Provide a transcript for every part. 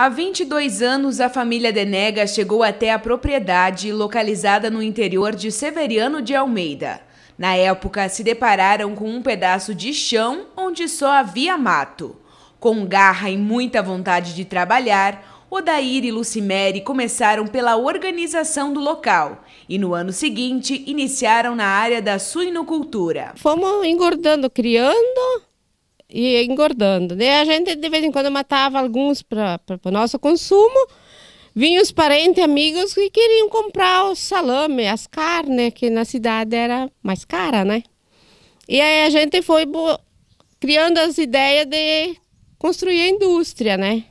Há 22 anos, a família Denega chegou até a propriedade localizada no interior de Severiano de Almeida. Na época, se depararam com um pedaço de chão onde só havia mato. Com garra e muita vontade de trabalhar, Odair e Lucimere começaram pela organização do local e no ano seguinte iniciaram na área da suinocultura. Fomos engordando, criando e engordando. Daí a gente de vez em quando matava alguns para o nosso consumo. Vinham os parentes, amigos que queriam comprar o salame, as carnes, que na cidade era mais cara, né? E aí a gente foi criando as ideias de construir a indústria, né?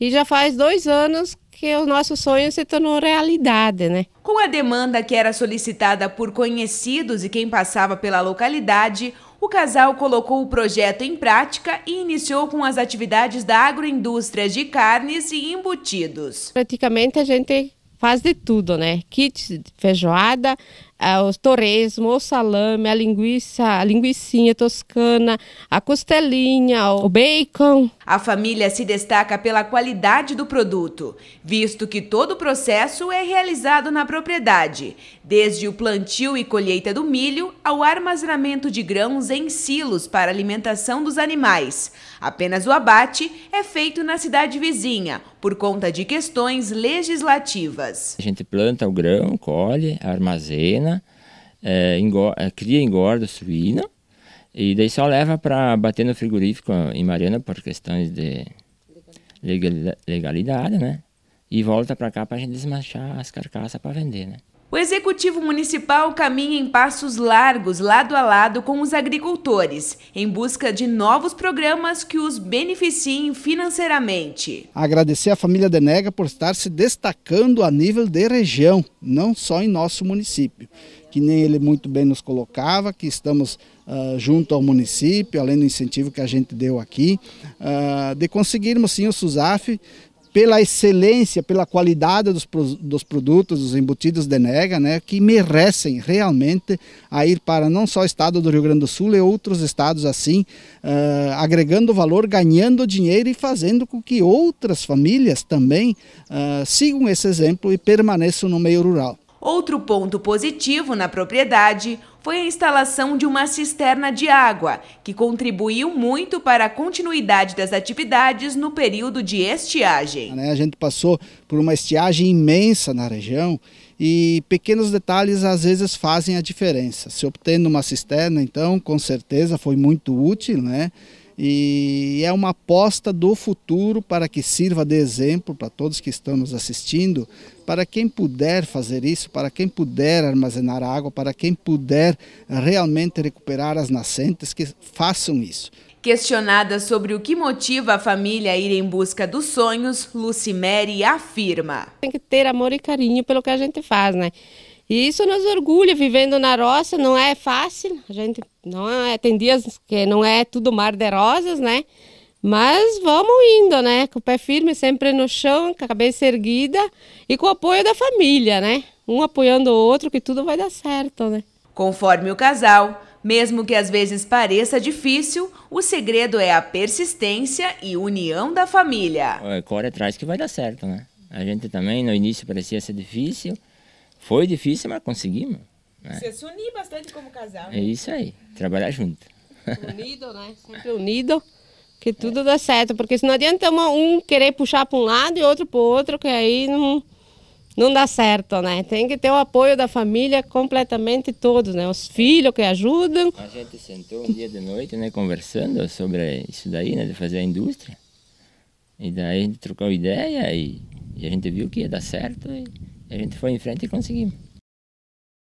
E já faz dois anos que o nosso sonho se tornou realidade, né? Com a demanda que era solicitada por conhecidos e quem passava pela localidade, o casal colocou o projeto em prática e iniciou com as atividades da agroindústria de carnes e embutidos. Praticamente a gente faz de tudo, né? Kit feijoada, é, o torresmo, o salame, a linguiça, a linguiçinha toscana, a costelinha, o bacon. A família se destaca pela qualidade do produto, visto que todo o processo é realizado na propriedade, desde o plantio e colheita do milho ao armazenamento de grãos em silos para alimentação dos animais. Apenas o abate é feito na cidade vizinha, por conta de questões legislativas. A gente planta o grão, colhe, armazena, é, é, cria engorda suína e daí só leva para bater no frigorífico em Mariana por questões de legalidade, né? E volta para cá para a gente desmanchar as carcaças para vender, né? O Executivo Municipal caminha em passos largos, lado a lado, com os agricultores, em busca de novos programas que os beneficiem financeiramente. Agradecer à família Denega por estar se destacando a nível de região, não só em nosso município, que nem ele muito bem nos colocava, que estamos uh, junto ao município, além do incentivo que a gente deu aqui, uh, de conseguirmos sim o SUSAF pela excelência, pela qualidade dos, dos produtos, dos embutidos de nega, né, que merecem realmente a ir para não só o estado do Rio Grande do Sul e outros estados assim, uh, agregando valor, ganhando dinheiro e fazendo com que outras famílias também uh, sigam esse exemplo e permaneçam no meio rural. Outro ponto positivo na propriedade foi a instalação de uma cisterna de água, que contribuiu muito para a continuidade das atividades no período de estiagem. Né, a gente passou por uma estiagem imensa na região e pequenos detalhes às vezes fazem a diferença. Se obtendo uma cisterna, então, com certeza foi muito útil, né? e é uma aposta do futuro para que sirva de exemplo para todos que estão nos assistindo, para quem puder fazer isso, para quem puder armazenar água, para quem puder realmente recuperar as nascentes, que façam isso. Questionada sobre o que motiva a família a ir em busca dos sonhos, Lucimere afirma: Tem que ter amor e carinho pelo que a gente faz, né? E isso nos orgulha, vivendo na roça, não é fácil. A gente não é, tem dias que não é tudo mar de rosas, né? Mas vamos indo, né? Com o pé firme, sempre no chão, com a cabeça erguida e com o apoio da família, né? Um apoiando o outro, que tudo vai dar certo, né? Conforme o casal, mesmo que às vezes pareça difícil, o segredo é a persistência e união da família. É, corre atrás que vai dar certo, né? A gente também no início parecia ser difícil, foi difícil, mas conseguimos. Né? Você se unir bastante como casal. Né? É isso aí, trabalhar junto. Unido, né? Sempre unido. Que tudo dá certo, porque se não adianta um querer puxar para um lado e outro para o outro, que aí não, não dá certo, né? Tem que ter o apoio da família completamente todos, né? Os filhos que ajudam. A gente sentou um dia de noite, né, conversando sobre isso daí, né, de fazer a indústria. E daí a gente trocou ideia e, e a gente viu que ia dar certo e a gente foi em frente e conseguimos.